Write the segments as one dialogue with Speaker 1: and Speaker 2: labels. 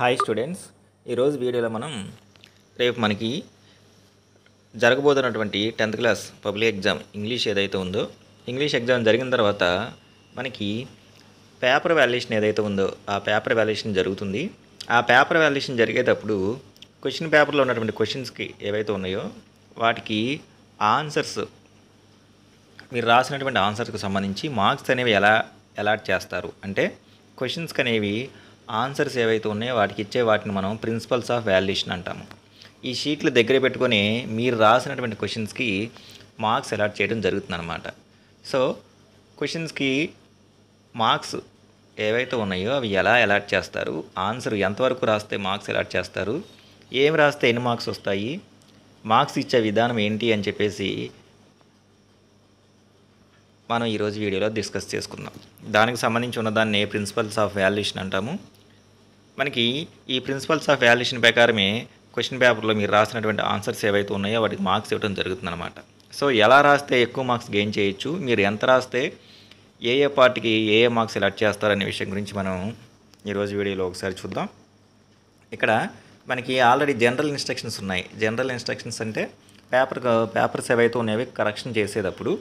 Speaker 1: Hi students ఈరోజు వీడియోలో మనం రేపు మనకి జరగబోతున్నటువంటి tenth class public exam English ఏదైతే ఉందో ఇంగ్లీష్ ఎగ్జామ్ జరిగిన తర్వాత మనకి పేపర్ వాల్యుయేషన్ ఏదైతే ఉందో ఆ పేపర్ వాల్యుయేషన్ జరుగుతుంది ఆ పేపర్ వాల్యుయేషన్ జరిగేటప్పుడు క్వశ్చన్ పేపర్లో ఉన్నటువంటి క్వశ్చన్స్కి ఏవైతే ఉన్నాయో వాటికి ఆన్సర్స్ మీరు రాసినటువంటి ఆన్సర్స్కి సంబంధించి మార్క్స్ అనేవి ఎలా అలాట్ చేస్తారు అంటే క్వశ్చన్స్కి అనేవి ఆన్సర్స్ ఏవైతే ఉన్నాయో వాటికి ఇచ్చే వాటిని మనం ప్రిన్సిపల్స్ ఆఫ్ వాల్యుయేషన్ అంటాము ఈ షీట్లు దగ్గర పెట్టుకొని మీరు రాసినటువంటి క్వశ్చన్స్కి మార్క్స్ అలాట్ చేయడం జరుగుతుంది అనమాట సో క్వశ్చన్స్కి మార్క్స్ ఏవైతే ఉన్నాయో అవి ఎలా అలాట్ చేస్తారు ఆన్సర్ ఎంతవరకు రాస్తే మార్క్స్ అలాట్ చేస్తారు ఏం రాస్తే ఎన్ని మార్క్స్ వస్తాయి మార్క్స్ ఇచ్చే విధానం ఏంటి అని చెప్పేసి మనం ఈరోజు వీడియోలో డిస్కస్ చేసుకుందాం దానికి సంబంధించి ఉన్నదాన్ని ప్రిన్సిపల్స్ ఆఫ్ వాల్యుయేషన్ అంటాము మనకి ఈ ప్రిన్సిపల్స్ ఆఫ్ వాల్యుయేషన్ ప్రకారమే క్వశ్చన్ పేపర్లో మీరు రాసినటువంటి ఆన్సర్స్ ఏవైతే ఉన్నాయో వాటికి మార్క్స్ ఇవ్వడం జరుగుతుందన్నమాట సో ఎలా రాస్తే ఎక్కువ మార్క్స్ గెయిన్ చేయొచ్చు మీరు ఎంత రాస్తే ఏ ఏ పార్టీకి ఏ ఏ మార్క్స్ ఎలాట్ చేస్తారనే విషయం గురించి మనం ఈరోజు వీడియోలో ఒకసారి చూద్దాం ఇక్కడ మనకి ఆల్రెడీ జనరల్ ఇన్స్ట్రక్షన్స్ ఉన్నాయి జనరల్ ఇన్స్ట్రక్షన్స్ అంటే పేపర్ పేపర్స్ ఏవైతే ఉన్నాయి కరెక్షన్ చేసేటప్పుడు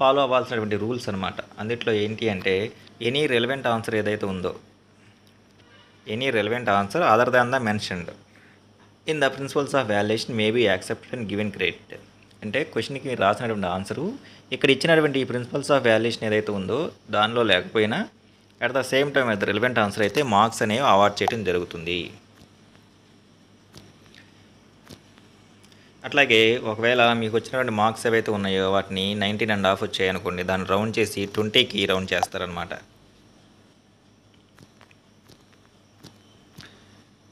Speaker 1: ఫాలో అవ్వాల్సినటువంటి రూల్స్ అనమాట అందుట్లో ఏంటి అంటే ఎనీ రెలవెంట్ ఆన్సర్ ఏదైతే ఉందో any relevant answer other than the mentioned. In the principles of valuation may be accepted and given credit. అంటే క్వశ్చన్కి మీరు రాసినటువంటి ఆన్సరు ఇక్కడ ఇచ్చినటువంటి ఈ ప్రిన్సిపల్స్ ఆఫ్ వాల్యుయేషన్ ఏదైతే ఉందో దానిలో లేకపోయినా అట్ ద సేమ్ టైం అయితే రిలవెంట్ ఆన్సర్ అయితే మార్క్స్ అనేవి అవార్డ్ చేయడం జరుగుతుంది అట్లాగే ఒకవేళ మీకు వచ్చినటువంటి మార్క్స్ ఏవైతే ఉన్నాయో వాటిని నైన్టీన్ అండ్ హాఫ్ వచ్చాయనుకోండి దాన్ని రౌండ్ చేసి ట్వంటీకి రౌండ్ చేస్తారనమాట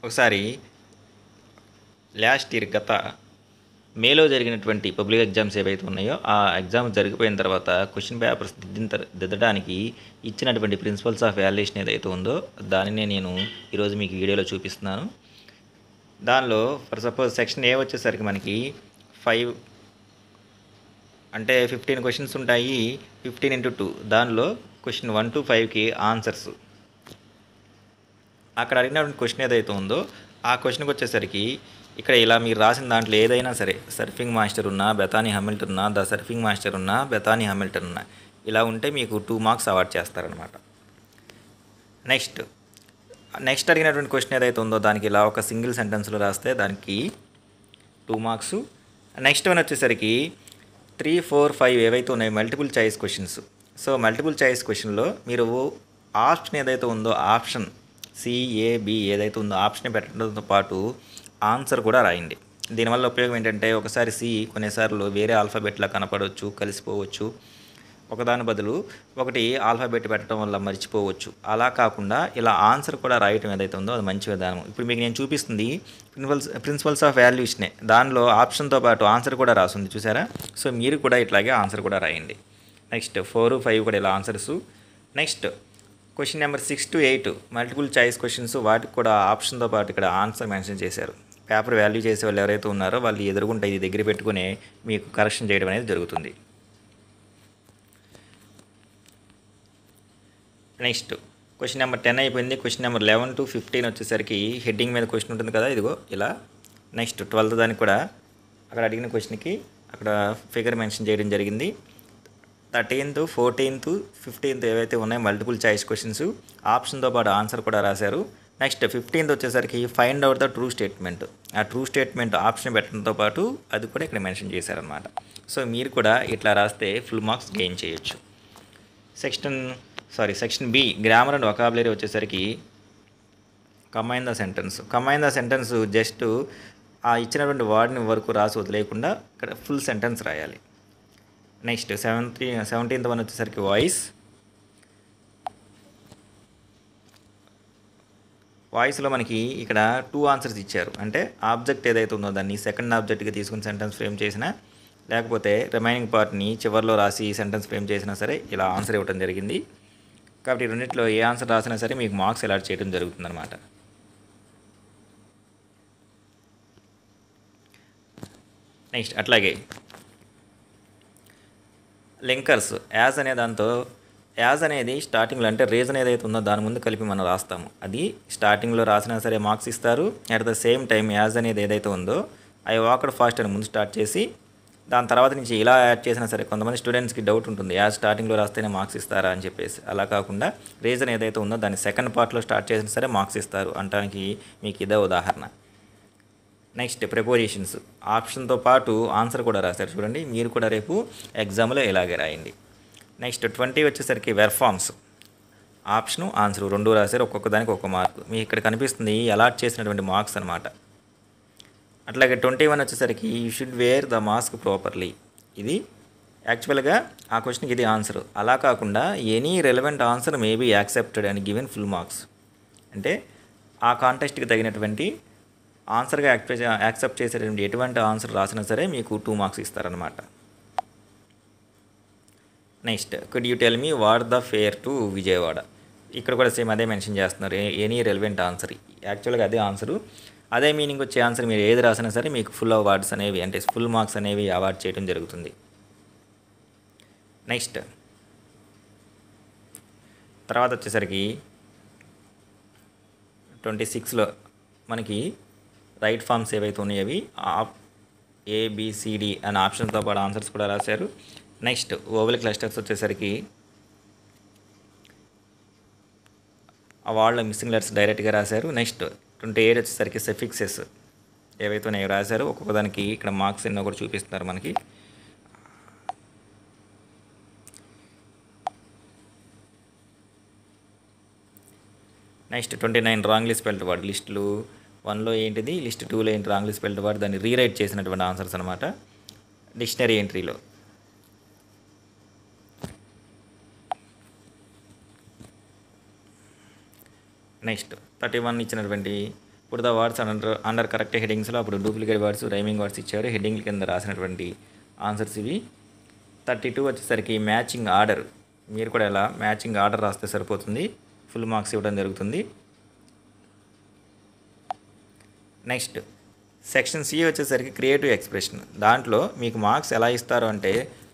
Speaker 1: ఒకసారి లాస్ట్ ఇయర్ గత మేలో జరిగినటువంటి పబ్లిక్ ఎగ్జామ్స్ ఏవైతే ఉన్నాయో ఆ ఎగ్జామ్ జరిగిపోయిన తర్వాత క్వశ్చన్ పేపర్స్ దిద్దిన దిద్దడానికి ఇచ్చినటువంటి ప్రిన్సిపల్స్ ఆఫ్ వాల్యుయేషన్ ఏదైతే ఉందో దానినే నేను ఈరోజు మీకు వీడియోలో చూపిస్తున్నాను దానిలో ఫర్ సపోజ్ సెక్షన్ ఏ వచ్చేసరికి మనకి ఫైవ్ అంటే ఫిఫ్టీన్ క్వశ్చన్స్ ఉంటాయి ఫిఫ్టీన్ ఇంటూ టూ దానిలో క్వశ్చన్ వన్ టు ఫైవ్కి ఆన్సర్స్ అక్కడ అడిగినటువంటి క్వశ్చన్ ఏదైతే ఉందో ఆ క్వశ్చన్కి వచ్చేసరికి ఇక్కడ ఇలా మీరు రాసిన దాంట్లో ఏదైనా సరే సర్ఫింగ్ మాస్టర్ ఉన్నా బెతానీ హమిల్టన్ ఉన్నా ద సర్ఫింగ్ మాస్టర్ ఉన్నా బెతానీ హమిల్టన్ ఉన్నా ఇలా ఉంటే మీకు టూ మార్క్స్ అవార్డ్ చేస్తారనమాట నెక్స్ట్ నెక్స్ట్ అడిగినటువంటి క్వశ్చన్ ఏదైతే ఉందో దానికి ఇలా ఒక సింగిల్ సెంటెన్స్లో రాస్తే దానికి టూ మార్క్స్ నెక్స్ట్ వన్ వచ్చేసరికి త్రీ ఫోర్ ఫైవ్ ఏవైతే ఉన్నాయి multiple choice questions so multiple choice క్వశ్చన్లో మీరు ఆప్షన్ ఏదైతే ఉందో ఆప్షన్ సిఏబి ఏదైతే ఉందో ఆప్షన్ పెట్టడంతో పాటు ఆన్సర్ కూడా రాయండి దీనివల్ల ఉపయోగం ఏంటంటే ఒకసారి సి కొన్నిసార్లు వేరే ఆల్ఫాబెట్లా కనపడవచ్చు కలిసిపోవచ్చు ఒకదాని బదులు ఒకటి ఆల్ఫాబెట్ పెట్టడం వల్ల మర్చిపోవచ్చు అలా కాకుండా ఇలా ఆన్సర్ కూడా రాయటం ఏదైతే ఉందో అది మంచి విధానం ఇప్పుడు మీకు నేను చూపిస్తుంది ప్రిన్సిపల్స్ ప్రిన్సిపల్స్ ఆఫ్ వాల్యూస్నే దానిలో ఆప్షన్తో పాటు ఆన్సర్ కూడా రాస్తుంది చూసారా సో మీరు కూడా ఇట్లాగే ఆన్సర్ కూడా రాయండి నెక్స్ట్ ఫోర్ ఫైవ్ కూడా ఇలా answers next question number six to eight multiple choice questions వాటికి కూడా ఆప్షన్తో పాటు ఇక్కడ ఆన్సర్ మెన్షన్ చేశారు పేపర్ వాల్యూ చేసే వాళ్ళు ఎవరైతే ఉన్నారో వాళ్ళు ఎదురుకుంటే ఇది దగ్గర పెట్టుకుని మీకు కరెక్షన్ చేయడం అనేది జరుగుతుంది నెక్స్ట్ క్వశ్చన్ నెంబర్ టెన్ అయిపోయింది question number eleven to fifteen వచ్చేసరికి హెడ్డింగ్ మీద క్వశ్చన్ ఉంటుంది కదా ఇదిగో ఇలా నెక్స్ట్ ట్వెల్త్ దానికి కూడా అక్కడ అడిగిన క్వశ్చన్కి అక్కడ ఫిగర్ మెన్షన్ చేయడం జరిగింది థర్టీన్త్ ఫోర్టీన్త్ ఫిఫ్టీన్త్ ఏవైతే ఉన్నాయో మల్టిపుల్ చాయిస్ క్వశ్చన్స్ ఆప్షన్తో పాటు ఆన్సర్ కూడా రాశారు నెక్స్ట్ ఫిఫ్టీన్త్ వచ్చేసరికి find out the true statement ఆ ట్రూ స్టేట్మెంట్ ఆప్షన్ పెట్టడంతో పాటు అది కూడా ఇక్కడ మెన్షన్ చేశారనమాట సో మీరు కూడా ఇట్లా రాస్తే ఫుల్ మార్క్స్ గెయిన్ చేయొచ్చు section sorry section B grammar and vocabulary వచ్చేసరికి combine the sentence combine the sentence just ఆ ఇచ్చినటువంటి వర్డ్ని వరకు రాసి వదిలేకుండా ఇక్కడ ఫుల్ సెంటెన్స్ రాయాలి నెక్స్ట్ సెవెంత్ సెవెంటీన్త్ వన్ వచ్చేసరికి వాయిస్ వాయిస్లో మనకి ఇక్కడ టూ ఆన్సర్స్ ఇచ్చారు అంటే ఆబ్జెక్ట్ ఏదైతే ఉందో దాన్ని సెకండ్ ఆబ్జెక్ట్గా తీసుకుని సెంటెన్స్ ఫ్రేమ్ చేసినా లేకపోతే రిమైనింగ్ పార్ట్ని చివరిలో రాసి సెంటెన్స్ ఫ్రేమ్ చేసినా సరే ఇలా ఆన్సర్ ఇవ్వడం జరిగింది కాబట్టి రెండింటిలో ఏ ఆన్సర్ రాసినా సరే మీకు మార్క్స్ అలాట్ చేయడం జరుగుతుందన్నమాట నెక్స్ట్ అట్లాగే లింకర్స్ యాజ్ అనే దాంతో యాజ్ అనేది స్టార్టింగ్లో అంటే రీజన్ ఏదైతే ఉందో దాని ముందు కలిపి మనం రాస్తాము అది స్టార్టింగ్లో రాసినా సరే మార్క్స్ ఇస్తారు at the same time as అనేది ఏదైతే ఉందో ఐ వాకడ్ ఫాస్ట్ అని ముందు స్టార్ట్ చేసి దాని తర్వాత నుంచి ఇలా యాడ్ చేసినా సరే కొంతమంది స్టూడెంట్స్కి డౌట్ ఉంటుంది యాజ్ స్టార్టింగ్లో రాస్తేనే మార్క్స్ ఇస్తారా అని చెప్పేసి అలా కాకుండా రీజన్ ఏదైతే ఉందో దాన్ని సెకండ్ పార్ట్లో స్టార్ట్ చేసినా సరే మార్క్స్ ఇస్తారు అంటానికి మీకు ఇదే ఉదాహరణ నెక్స్ట్ ప్రిపోజిషన్స్ ఆప్షన్తో పాటు ఆన్సర్ కూడా రాశారు చూడండి మీరు కూడా రేపు ఎగ్జామ్లో ఇలాగే రాయండి నెక్స్ట్ ట్వంటీ వచ్చేసరికి వెర్ఫామ్స్ ఆప్షను ఆన్సర్ రెండు రాశారు ఒక్కొక్క దానికి ఒక్కొక్క మార్క్ మీకు ఇక్కడ కనిపిస్తుంది అలాట్ చేసినటువంటి మార్క్స్ అనమాట అట్లాగే ట్వంటీ వన్ వచ్చేసరికి you should wear the mask properly ఇది యాక్చువల్గా ఆ క్వశ్చన్కి ఇది ఆన్సర్ అలా కాకుండా any relevant answer maybe accepted and given full marks అంటే ఆ కాంటెస్ట్కి తగినటువంటి ఆన్సర్గా యాక్సెప్ట్ చేసేటువంటి ఎటువంటి ఆన్సర్ రాసినా సరే మీకు టూ మార్క్స్ ఇస్తారనమాట next could you tell me what the fare to Vijayawada ఇక్కడ కూడా సేమ్ అదే మెన్షన్ చేస్తున్నారు ఎనీ రెలివెంట్ ఆన్సర్ యాక్చువల్గా అదే ఆన్సరు అదే మీనింగ్ వచ్చే ఆన్సర్ మీరు ఏది రాసినా సరే మీకు ఫుల్ అవార్డ్స్ అనేవి అంటే ఫుల్ మార్క్స్ అనేవి అవార్డ్ చేయడం జరుగుతుంది నెక్స్ట్ తర్వాత వచ్చేసరికి ట్వంటీ సిక్స్లో మనకి రైట్ ఫామ్స్ ఏవైతే ఉన్నాయవి అవి ఏబిసిడి అనే ఆప్షన్తో పాటు ఆన్సర్స్ కూడా రాశారు నెక్స్ట్ ఓవెల్ క్లస్టర్స్ వచ్చేసరికి వాళ్ళ మిస్సింగ్ లెటర్స్ డైరెక్ట్గా రాశారు నెక్స్ట్ ట్వంటీ ఎయిట్ వచ్చేసరికి సెఫిక్సెస్ ఏవైతే ఉన్నాయో రాశారు ఒక్కొక్క దానికి ఇక్కడ మార్క్స్ ఎన్నో కూడా చూపిస్తున్నారు మనకి next twenty nine wrongly spelt word లిస్టులు వన్లో ఏంటిది లిస్ట్ టూలో ఏంటి రాంగ్ లిస్ట్ వెళ్ళిన దాన్ని రీరైట్ చేసినటువంటి ఆన్సర్స్ అనమాట డిక్షనరీ ఎంట్రీలో నెక్స్ట్ థర్టీ వన్ ఇచ్చినటువంటి ఇప్పుడు the words under under correct హెడింగ్స్లో అప్పుడు డూప్లికేట్ వర్డ్స్ రైమింగ్ వర్డ్స్ ఇచ్చారు హెడ్డింగ్ కింద రాసినటువంటి ఆన్సర్స్ ఇవి థర్టీ టూ వచ్చేసరికి మ్యాచింగ్ ఆర్డర్ మీరు కూడా ఇలా మ్యాచింగ్ ఆర్డర్ రాస్తే సరిపోతుంది ఫుల్ మార్క్స్ ఇవ్వడం జరుగుతుంది నెక్స్ట్ సెక్షన్ సి వచ్చేసరికి క్రియేటివ్ ఎక్స్ప్రెషన్ దాంట్లో మీకు మార్క్స్ ఎలా ఇస్తారు అంటే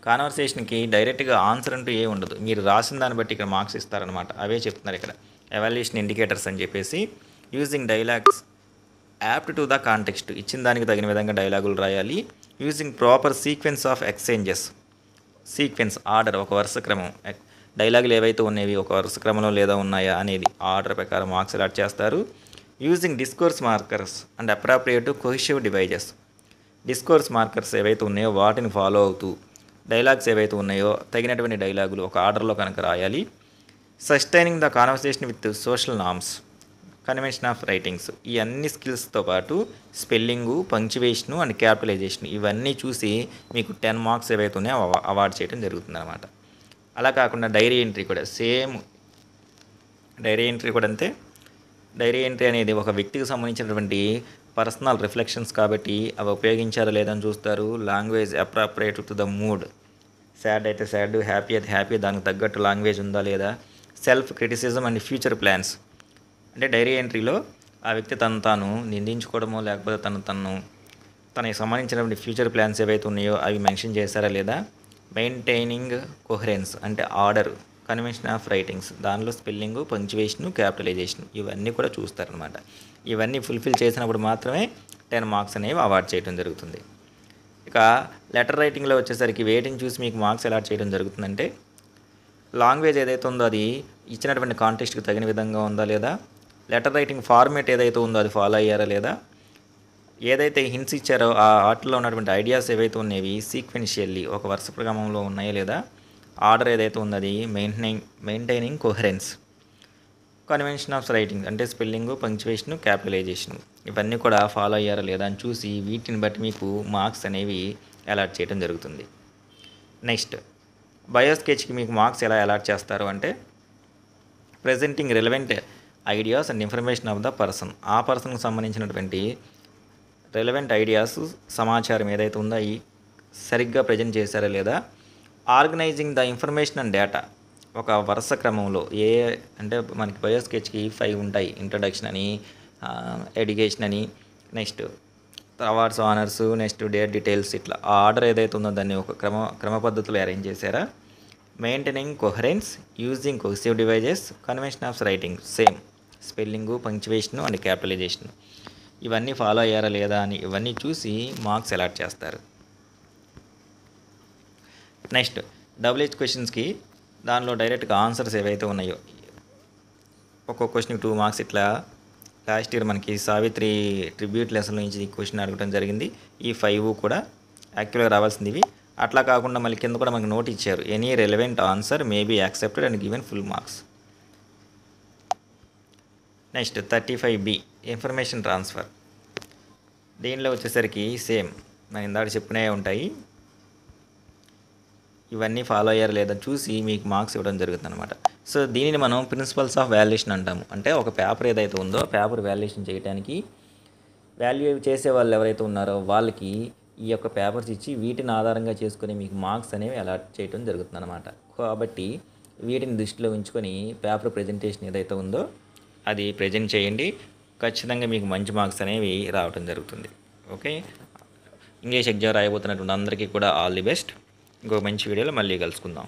Speaker 1: కాన్వర్సేషన్కి డైరెక్ట్గా ఆన్సర్ అంటూ ఏ ఉండదు మీరు రాసిన దాన్ని బట్టి ఇక్కడ మార్క్స్ ఇస్తారనమాట అవే చెప్తున్నారు ఇక్కడ ఎవాల్యుయేషన్ ఇండికేటర్స్ అని చెప్పేసి using dialogues apt to the context ఇచ్చిన దానికి తగిన విధంగా డైలాగులు రాయాలి using proper sequence of exchanges sequence order ఒక వరుస క్రమం డైలాగులు ఏవైతే ఉన్నవి ఒక వరుస క్రమంలో లేదా ఉన్నాయా అనేది ఆర్డర్ ప్రకారం మార్క్స్ అలాట్ చేస్తారు using discourse markers and appropriate cohesive devices discourse markers ఏవైతే ఉన్నాయో వాటిని ఫాలో అవుతూ డైలాగ్స్ ఏవైతే ఉన్నాయో తగినటువంటి డైలాగులు ఒక ఆర్డర్లో కనుక రాయాలి sustaining the conversation with social norms convention of writings ఈ అన్ని స్కిల్స్తో పాటు స్పెల్లింగు పంక్చువేషను అండ్ క్యాపిటలైజేషన్ ఇవన్నీ చూసి మీకు టెన్ మార్క్స్ ఏవైతే ఉన్నాయో అవార్డ్ చేయడం జరుగుతుందన్నమాట అలా కాకుండా డైరీ ఎంట్రీ కూడా సేమ్ డైరీ ఎంట్రీ కూడా అంతే డైరీ ఎంట్రీ అనేది ఒక వ్యక్తికి సంబంధించినటువంటి పర్సనల్ రిఫ్లెక్షన్స్ కాబట్టి అవి ఉపయోగించారా లేదని చూస్తారు language appropriate to the mood sad అయితే సాడ్ హ్యాపీ అయితే హ్యాపీ దానికి తగ్గట్టు లాంగ్వేజ్ ఉందా లేదా self criticism and future plans అంటే డైరీ ఎంట్రీలో ఆ వ్యక్తి తను తాను నిందించుకోవడమో లేకపోతే తను తను తనకి సంబంధించినటువంటి ఫ్యూచర్ ప్లాన్స్ ఏవైతే ఉన్నాయో అవి మెన్షన్ చేశారా లేదా మెయింటైనింగ్ కోహరెన్స్ అంటే ఆర్డర్ కన్వెన్షన్ ఆఫ్ రైటింగ్స్ దానిలో స్పెల్లింగ్ పంక్చువేషను క్యాపిటలైజేషన్ ఇవన్నీ కూడా చూస్తారనమాట ఇవన్నీ ఫుల్ఫిల్ చేసినప్పుడు మాత్రమే టెన్ మార్క్స్ అనేవి అవార్డ్ చేయడం జరుగుతుంది ఇక లెటర్ రైటింగ్లో వచ్చేసరికి వెయిటింగ్ చూసి మీకు మార్క్స్ అలాట్ చేయడం జరుగుతుందంటే లాంగ్వేజ్ ఏదైతే ఉందో అది ఇచ్చినటువంటి కాంటెస్ట్కి తగిన విధంగా ఉందా లేదా లెటర్ రైటింగ్ ఫార్మేట్ ఏదైతే ఉందో అది ఫాలో అయ్యారా లేదా ఏదైతే హింట్స్ ఇచ్చారో ఆ ఆర్ట్లో ఉన్నటువంటి ఐడియాస్ ఏవైతే ఉన్నవి సీక్వెన్షియల్లీ ఒక వరుస ప్రక్రమంలో ఉన్నాయా లేదా ఆర్డర్ ఏదైతే ఉందో అది maintaining maintaining coherence convention of writing అంటే స్పెల్లింగ్ పంక్చువేషన్ క్యాపిటలైజేషన్ ఇవన్నీ కూడా ఫాలో అయ్యారా లేదా అని చూసి వీటిని బట్టి మీకు మార్క్స్ అనేవి అలాట్ చేయడం జరుగుతుంది నెక్స్ట్ బయో స్కెచ్కి మీకు మార్క్స్ ఎలా అలాట్ చేస్తారు అంటే presenting relevant ideas and information of the person ఆ పర్సన్కి సంబంధించినటువంటి రిలవెంట్ ఐడియాస్ సమాచారం ఏదైతే ఉందో అవి సరిగ్గా ప్రజెంట్ చేశారా లేదా organizing the information and data ఒక వరుస క్రమంలో ఏ అంటే మనకి బయోస్కెచ్కి ఫైవ్ ఉంటాయి ఇంట్రడక్షన్ అని ఎడ్యుకేషన్ అని next awards honours next date details ఇట్లా ఆ ఆర్డర్ ఏదైతే ఉందో దాన్ని ఒక క్రమ క్రమ పద్ధతిలో అరేంజ్ చేశారా maintaining coherence using cohesive devices convention of writing same spelling punctuation and capitalization ఇవన్నీ ఫాలో అయ్యారా లేదా అని ఇవన్నీ చూసి మార్క్స్ అలాట్ చేస్తారు నెక్స్ట్ డబుల్ హెచ్ క్వశ్చన్స్కి దానిలో డైరెక్ట్గా ఆన్సర్స్ ఏవైతే ఉన్నాయో ఒక్కొక్క క్వశ్చన్కి టూ మార్క్స్ ఇట్లా లాస్ట్ ఇయర్ మనకి సావిత్రి ట్రిబ్యూట్ లెసన్ నుంచి ఈ క్వశ్చన్ అడగడం జరిగింది ఈ ఫైవ్ కూడా యాక్చువల్గా రావాల్సింది అట్లా కాకుండా మళ్ళీ కింద కూడా మనకి నోట్ ఇచ్చారు any relevant answer may be accepted and given full marks next thirty five B information transfer దీనిలో వచ్చేసరికి సేమ్ మనం ఇందాక చెప్పుకునే ఉంటాయి ఇవన్నీ ఫాలో అయ్యారు లేదని చూసి మీకు మార్క్స్ ఇవ్వడం జరుగుతుంది అనమాట సో దీనిని మనం ప్రిన్సిపల్స్ ఆఫ్ వాల్యుయేషన్ అంటాము అంటే ఒక పేపర్ ఏదైతే ఉందో పేపర్ వాల్యుయేషన్ చేయడానికి వాల్యూ చేసే వాళ్ళు ఎవరైతే ఉన్నారో వాళ్ళకి ఈ యొక్క పేపర్స్ ఇచ్చి వీటిని ఆధారంగా చేసుకుని మీకు మార్క్స్ అనేవి అలాట్ చేయడం జరుగుతుంది అనమాట కాబట్టి వీటిని దృష్టిలో ఉంచుకొని పేపర్ ప్రజెంటేషన్ ఏదైతే ఉందో అది ప్రజెంట్ చేయండి ఖచ్చితంగా మీకు మంచి మార్క్స్ అనేవి రావడం జరుగుతుంది ఓకే ఇంగ్లీష్ ఎగ్జామ్ రాయబోతున్నటువంటి అందరికీ కూడా ఆల్ ది బెస్ట్ ఇంకొక మంచి వీడియోలో మళ్ళీ కలుసుకుందాం